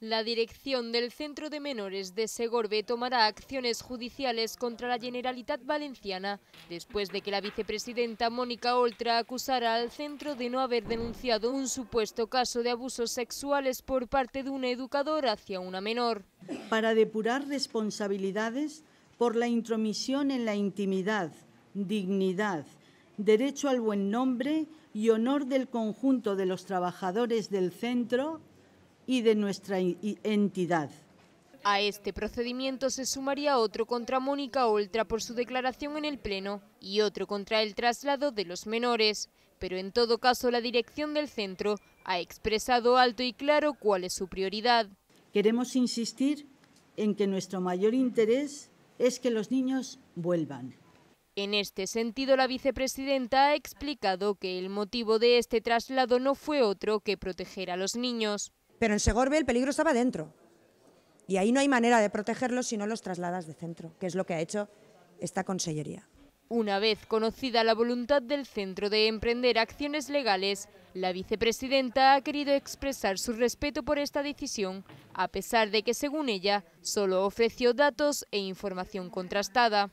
La dirección del Centro de Menores de Segorbe tomará acciones judiciales contra la Generalitat Valenciana después de que la vicepresidenta Mónica Oltra acusara al centro de no haber denunciado un supuesto caso de abusos sexuales por parte de un educador hacia una menor. Para depurar responsabilidades por la intromisión en la intimidad, dignidad, derecho al buen nombre y honor del conjunto de los trabajadores del centro y de nuestra entidad. A este procedimiento se sumaría otro contra Mónica Oltra por su declaración en el Pleno y otro contra el traslado de los menores. Pero en todo caso la dirección del centro ha expresado alto y claro cuál es su prioridad. Queremos insistir en que nuestro mayor interés es que los niños vuelvan. En este sentido, la vicepresidenta ha explicado que el motivo de este traslado no fue otro que proteger a los niños. Pero en Segorbe el peligro estaba dentro. Y ahí no hay manera de protegerlos si no los trasladas de centro, que es lo que ha hecho esta consellería. Una vez conocida la voluntad del centro de emprender acciones legales, la vicepresidenta ha querido expresar su respeto por esta decisión, a pesar de que, según ella, solo ofreció datos e información contrastada.